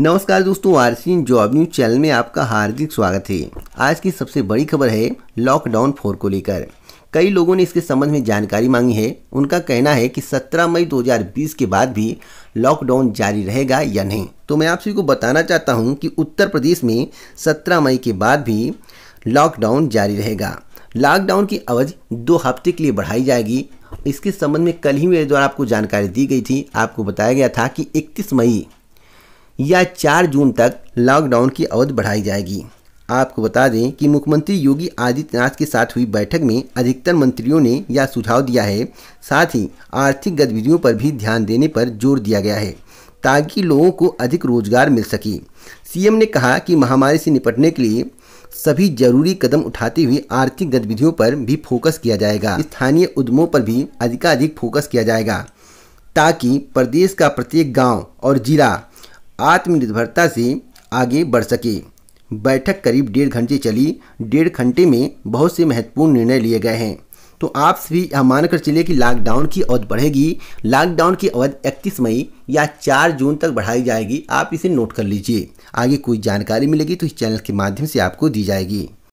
नमस्कार दोस्तों are job news channel में आपका हार्दिक स्वागत है आज की सबसे बड़ी खबर है लॉकडाउन फोर को लेकर कई लोगों ने इसके संबंध में जानकारी मांगी है उनका कहना है कि 17 मई 2020 के बाद भी लॉकडाउन जारी रहेगा या नहीं तो मैं आप सभी को बताना चाहता हूं कि उत्तर प्रदेश में 17 मई के बाद भी लॉकडाउन जारी रहेगा लॉकडाउन की अवधि दो हफ्ते के लिए बढ़ाई जाएगी इसके संबंध में कल ही मेरे द्वारा आपको जानकारी दी गई थी आपको बताया गया था कि 31 मई या 4 जून तक लॉकडाउन की अवधि बढ़ाई जाएगी आपको बता दें कि मुख्यमंत्री योगी आदित्यनाथ के साथ हुई बैठक में अधिकतर मंत्रियों ने यह सुझाव दिया है साथ ही आर्थिक गतिविधियों पर भी ध्यान देने पर जोर दिया गया है ताकि लोगों को अधिक रोजगार मिल सके सीएम ने कहा कि महामारी से निपटने के लिए सभी जरूरी कदम उठाते हुए आर्थिक गतिविधियों पर भी फोकस किया जाएगा स्थानीय उद्यमों पर भी अधिकाधिक फोकस किया जाएगा ताकि प्रदेश का प्रत्येक गांव और जिला आत्मनिर्भरता से आगे बढ़ सके बैठक करीब डेढ़ घंटे चली डेढ़ घंटे में बहुत से महत्वपूर्ण निर्णय लिए गए हैं तो आप सभी यह मानकर चलिए कि लॉकडाउन की अवधि बढ़ेगी लॉकडाउन की अवधि इकतीस मई या चार जून तक बढ़ाई जाएगी आप इसे नोट कर लीजिए आगे कोई जानकारी मिलेगी तो इस चैनल के माध्यम से आपको दी जाएगी